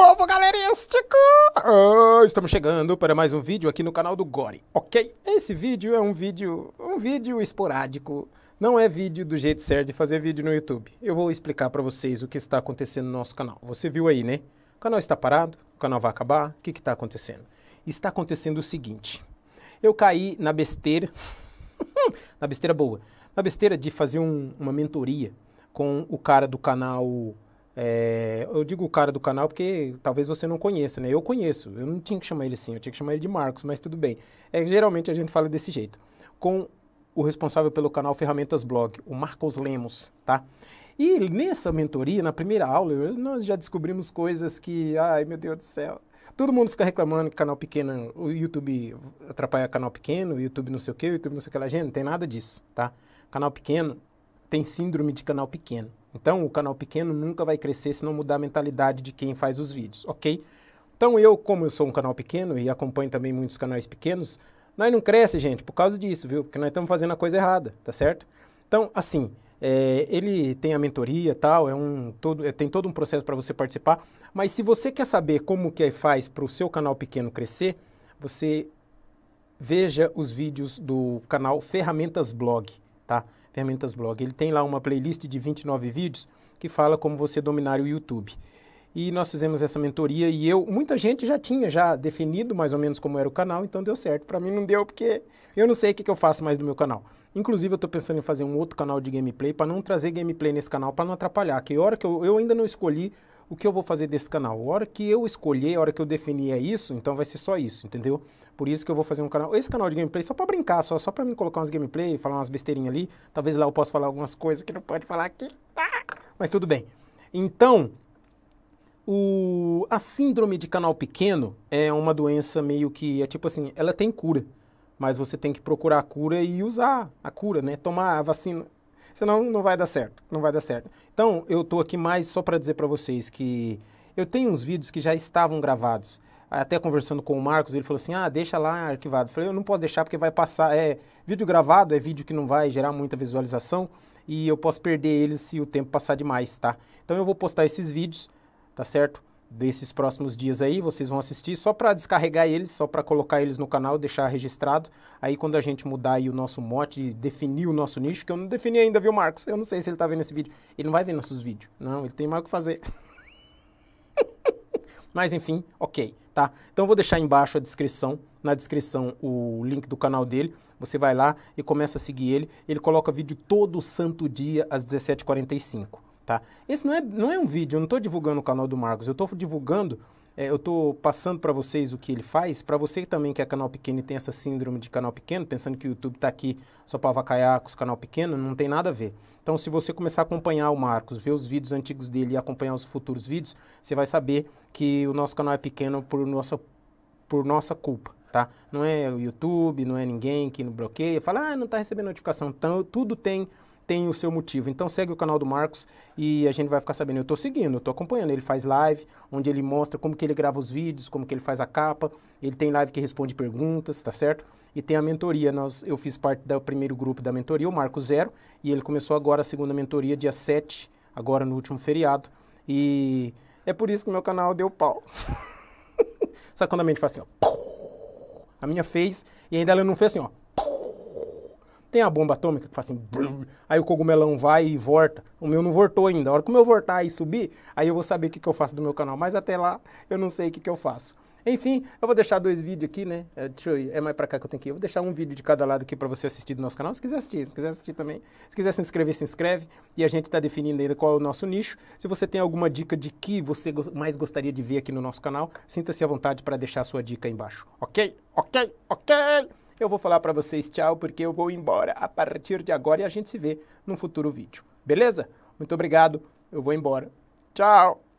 povo galerístico! Oh, estamos chegando para mais um vídeo aqui no canal do Gore, ok? Esse vídeo é um vídeo, um vídeo esporádico, não é vídeo do jeito certo de fazer vídeo no YouTube. Eu vou explicar para vocês o que está acontecendo no nosso canal. Você viu aí, né? O canal está parado, o canal vai acabar, o que está acontecendo? Está acontecendo o seguinte, eu caí na besteira, na besteira boa, na besteira de fazer um, uma mentoria com o cara do canal é, eu digo o cara do canal porque talvez você não conheça, né? Eu conheço, eu não tinha que chamar ele assim, eu tinha que chamar ele de Marcos, mas tudo bem. É, geralmente a gente fala desse jeito. Com o responsável pelo canal Ferramentas Blog, o Marcos Lemos, tá? E nessa mentoria, na primeira aula, nós já descobrimos coisas que, ai meu Deus do céu, todo mundo fica reclamando que canal pequeno, o YouTube atrapalha canal pequeno, o YouTube não sei o que, o YouTube não sei o que lá. Gente, não tem nada disso, tá? Canal pequeno tem síndrome de canal pequeno. Então, o canal pequeno nunca vai crescer se não mudar a mentalidade de quem faz os vídeos, ok? Então, eu, como eu sou um canal pequeno e acompanho também muitos canais pequenos, nós não cresce, gente, por causa disso, viu? Porque nós estamos fazendo a coisa errada, tá certo? Então, assim, é, ele tem a mentoria tal, é um todo, é, tem todo um processo para você participar. Mas se você quer saber como que é, faz para o seu canal pequeno crescer, você veja os vídeos do canal Ferramentas Blog, tá? Ferramentas Blog. Ele tem lá uma playlist de 29 vídeos que fala como você dominar o YouTube. E nós fizemos essa mentoria e eu, muita gente já tinha já definido mais ou menos como era o canal, então deu certo. Para mim não deu porque eu não sei o que, que eu faço mais no meu canal. Inclusive eu estou pensando em fazer um outro canal de gameplay para não trazer gameplay nesse canal, para não atrapalhar, que hora que eu, eu ainda não escolhi o que eu vou fazer desse canal. A hora que eu escolher, a hora que eu definir é isso, então vai ser só isso, entendeu? Por isso que eu vou fazer um canal, esse canal de gameplay, só para brincar, só, só para mim colocar umas gameplay, falar umas besteirinhas ali. Talvez lá eu possa falar algumas coisas que não pode falar aqui, mas tudo bem. Então, o, a síndrome de canal pequeno é uma doença meio que, é tipo assim, ela tem cura, mas você tem que procurar a cura e usar a cura, né? Tomar a vacina. Senão não vai dar certo, não vai dar certo. Então, eu estou aqui mais só para dizer para vocês que eu tenho uns vídeos que já estavam gravados. Até conversando com o Marcos, ele falou assim: ah, deixa lá arquivado. Eu falei: eu não posso deixar porque vai passar. É vídeo gravado, é vídeo que não vai gerar muita visualização e eu posso perder eles se o tempo passar demais, tá? Então eu vou postar esses vídeos, tá certo? desses próximos dias aí, vocês vão assistir só para descarregar eles, só para colocar eles no canal, deixar registrado. Aí quando a gente mudar aí o nosso mote, definir o nosso nicho, que eu não defini ainda, viu, Marcos? Eu não sei se ele tá vendo esse vídeo. Ele não vai ver nossos vídeos. Não, ele tem mais o que fazer. Mas enfim, OK, tá? Então eu vou deixar embaixo a descrição, na descrição o link do canal dele. Você vai lá e começa a seguir ele. Ele coloca vídeo todo santo dia às 17h45 tá? Esse não é, não é um vídeo, eu não estou divulgando o canal do Marcos, eu estou divulgando, é, eu estou passando para vocês o que ele faz, para você também que é canal pequeno e tem essa síndrome de canal pequeno, pensando que o YouTube está aqui só para avacaiar com os canal pequeno, não tem nada a ver. Então, se você começar a acompanhar o Marcos, ver os vídeos antigos dele e acompanhar os futuros vídeos, você vai saber que o nosso canal é pequeno por nossa, por nossa culpa tá? Não é o YouTube, não é ninguém que não bloqueia, fala, ah, não está recebendo notificação. Então, tudo tem tem o seu motivo. Então segue o canal do Marcos e a gente vai ficar sabendo. Eu estou seguindo, eu estou acompanhando. Ele faz live, onde ele mostra como que ele grava os vídeos, como que ele faz a capa. Ele tem live que responde perguntas, tá certo? E tem a mentoria. Nós, eu fiz parte do primeiro grupo da mentoria, o Marco Zero, e ele começou agora a segunda mentoria, dia 7, agora no último feriado. E é por isso que meu canal deu pau. só quando a mente faz assim, ó? A minha fez e ainda ela não fez assim, ó. Tem a bomba atômica que faz assim, brum, aí o cogumelão vai e volta. O meu não voltou ainda. A hora que o meu voltar e subir, aí eu vou saber o que, que eu faço do meu canal. Mas até lá, eu não sei o que, que eu faço. Enfim, eu vou deixar dois vídeos aqui, né? É, deixa eu, é mais pra cá que eu tenho que ir. Eu vou deixar um vídeo de cada lado aqui pra você assistir do nosso canal. Se quiser assistir, se quiser assistir também. Se quiser se inscrever, se inscreve. E a gente tá definindo ainda qual é o nosso nicho. Se você tem alguma dica de que você mais gostaria de ver aqui no nosso canal, sinta-se à vontade para deixar a sua dica aí embaixo. Ok? Ok? Ok? Eu vou falar para vocês tchau porque eu vou embora a partir de agora e a gente se vê num futuro vídeo. Beleza? Muito obrigado. Eu vou embora. Tchau.